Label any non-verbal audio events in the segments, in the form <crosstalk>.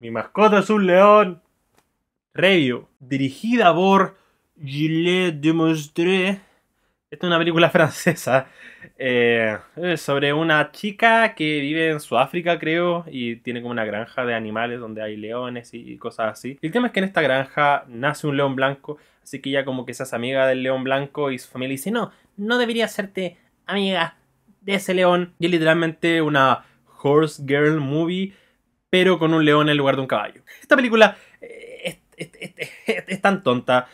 Mi mascota es un león. Review. Dirigida por Gilles Demostré. Esta es una película <laughs> francesa eh, sobre una chica que vive en Sudáfrica, creo, y tiene como una granja de animales donde hay leones y cosas así. El tema es que en esta granja nace un león blanco, así que ella como que se amiga del león blanco y su familia dice, no, no debería serte amiga de ese león. Y es literalmente una horse girl movie pero con un león en lugar de un caballo. Esta película eh, es, tan tonta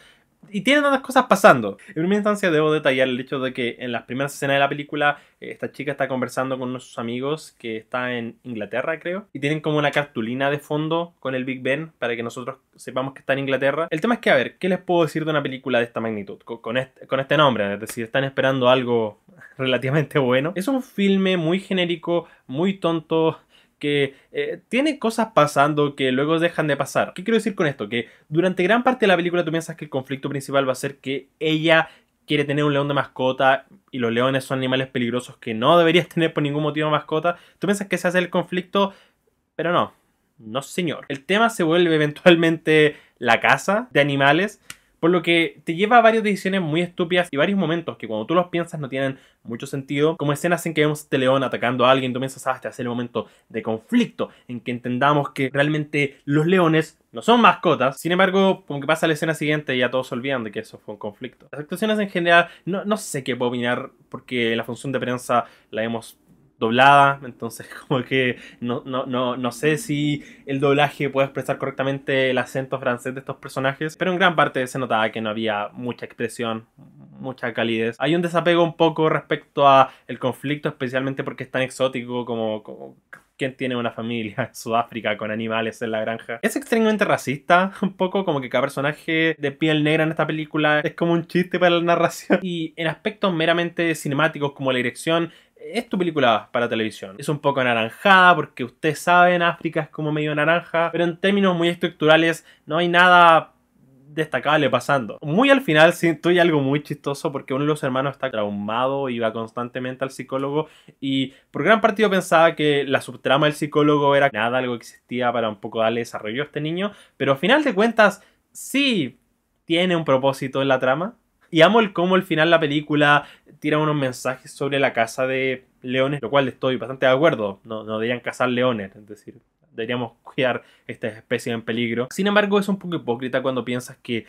y tiene tantas cosas pasando. En una instancia debo detallar el hecho de que en las primeras escenas de la película eh, esta chica está conversando con uno sus amigos que está en Inglaterra, creo, y tienen como una cartulina de fondo con el Big Ben para que nosotros sepamos que está en Inglaterra. El tema es que, a ver, ¿qué les puedo decir de una película de esta magnitud? Con este, con este nombre, es decir, están esperando algo <laughs> relativamente bueno. Es un filme muy genérico, muy tonto, que eh, tiene cosas pasando que luego dejan de pasar. ¿Qué quiero decir con esto? Que durante gran parte de la película tú piensas que el conflicto principal va a ser que ella quiere tener un león de mascota y los leones son animales peligrosos que no deberías <laughs> tener por ningún motivo mascota. Tú piensas que se hace el conflicto, pero no. No, señor. El tema se vuelve <laughs> eventualmente la casa de animales por lo que te lleva a varias decisiones muy estúpidas y varios momentos que cuando tú los piensas no tienen mucho sentido. Como escenas en que vemos a este león atacando a alguien, tú piensas, hasta ah, este el momento de conflicto, en que entendamos que realmente los leones no son mascotas. Sin embargo, como que pasa la escena siguiente y ya todos se olvidan de que eso fue un conflicto. Las actuaciones en general, no, no sé qué puedo opinar porque la función de prensa la hemos doblada, entonces <laughs> como que no, no, no, sé si el doblaje puede expresar correctamente el acento francés de estos personajes, pero en gran parte se notaba que no había mucha expresión, mucha calidez. Hay un desapego un poco respecto a el conflicto, especialmente porque es tan exótico como, como ¿Quién tiene una familia en Sudáfrica con animales en la granja? Es extremadamente racista, <laughs> un poco como que cada personaje de piel negra en esta película es como un chiste para la narración. Y en aspectos meramente cinemáticos como la dirección es tu película para televisión. Es un poco anaranjada porque ustedes saben, África es como medio naranja, pero en términos muy estructurales no hay nada destacable pasando. Muy al final siento y algo muy chistoso porque uno de los hermanos está traumado y va constantemente al psicólogo y por gran parte pensaba que la subtrama del psicólogo era nada, algo que existía para un poco darle desarrollo a este niño, pero al final de cuentas sí tiene un propósito en la trama y amo el cómo al final la película tira unos mensajes sobre la casa de leones, lo cual estoy bastante de acuerdo. No, no deberían cazar leones, es decir, deberíamos cuidar esta especie en peligro. Sin embargo, es un poco hipócrita cuando piensas que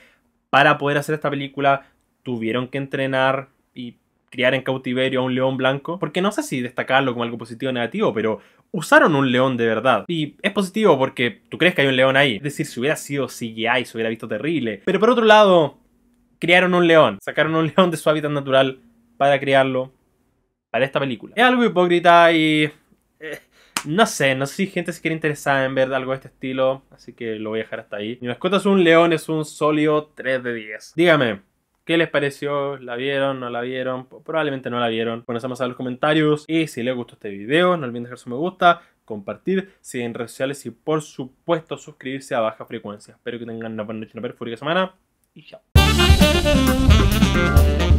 para poder hacer esta película tuvieron que entrenar y criar en cautiverio a un león blanco. Porque no sé si destacarlo como algo positivo o negativo, pero usaron un león de verdad. Y es positivo porque tú crees que hay un león ahí. Es decir, si hubiera sido CGI se hubiera visto terrible. Pero por otro lado, criaron un león, sacaron un <laughs> león de su hábitat natural para criarlo para esta película. Es algo hipócrita y... Eh, no sé, no sé si gente se quiere interesar en ver algo de este estilo, así que lo voy a dejar hasta ahí. Mi mascota es un león, es un sólido 3 de 10. Dígame, ¿Qué les pareció? ¿La vieron? ¿No la vieron? Probablemente no la vieron. Conocemos a los comentarios. Y si les gustó este video, no olviden dejar su me gusta, compartir, seguir en redes sociales y por supuesto suscribirse a Baja Frecuencia. Espero que tengan una buena noche, una perfecta semana y chao. thank you